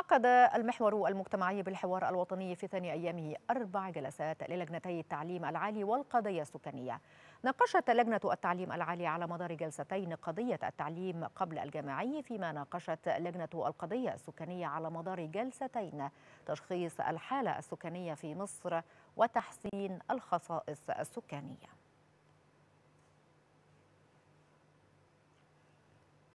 عقد المحور المجتمعي بالحوار الوطني في ثاني أيامه أربع جلسات للجنتي التعليم العالي والقضية السكانية ناقشت لجنة التعليم العالي على مدار جلستين قضية التعليم قبل الجامعي فيما ناقشت لجنة القضية السكانية على مدار جلستين تشخيص الحالة السكانية في مصر وتحسين الخصائص السكانية